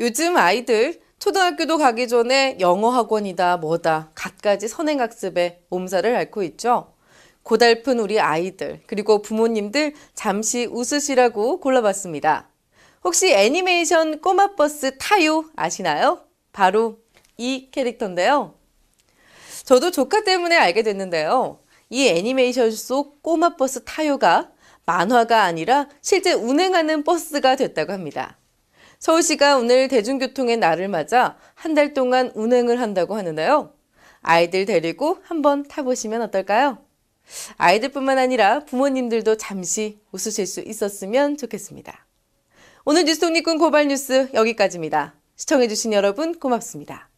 요즘 아이들 초등학교도 가기 전에 영어 학원이다 뭐다 갖가지 선행학습에 몸살을 앓고 있죠. 고달픈 우리 아이들 그리고 부모님들 잠시 웃으시라고 골라봤습니다. 혹시 애니메이션 꼬마버스 타요 아시나요? 바로 이 캐릭터인데요. 저도 조카 때문에 알게 됐는데요. 이 애니메이션 속 꼬마버스 타요가 만화가 아니라 실제 운행하는 버스가 됐다고 합니다. 서울시가 오늘 대중교통의 날을 맞아 한 달 동안 운행을 한다고 하는데요. 아이들 데리고 한번 타보시면 어떨까요? 아이들뿐만 아니라 부모님들도 잠시 웃으실 수 있었으면 좋겠습니다. 오늘 뉴스 독립군 고발 뉴스 여기까지입니다. 시청해주신 여러분 고맙습니다.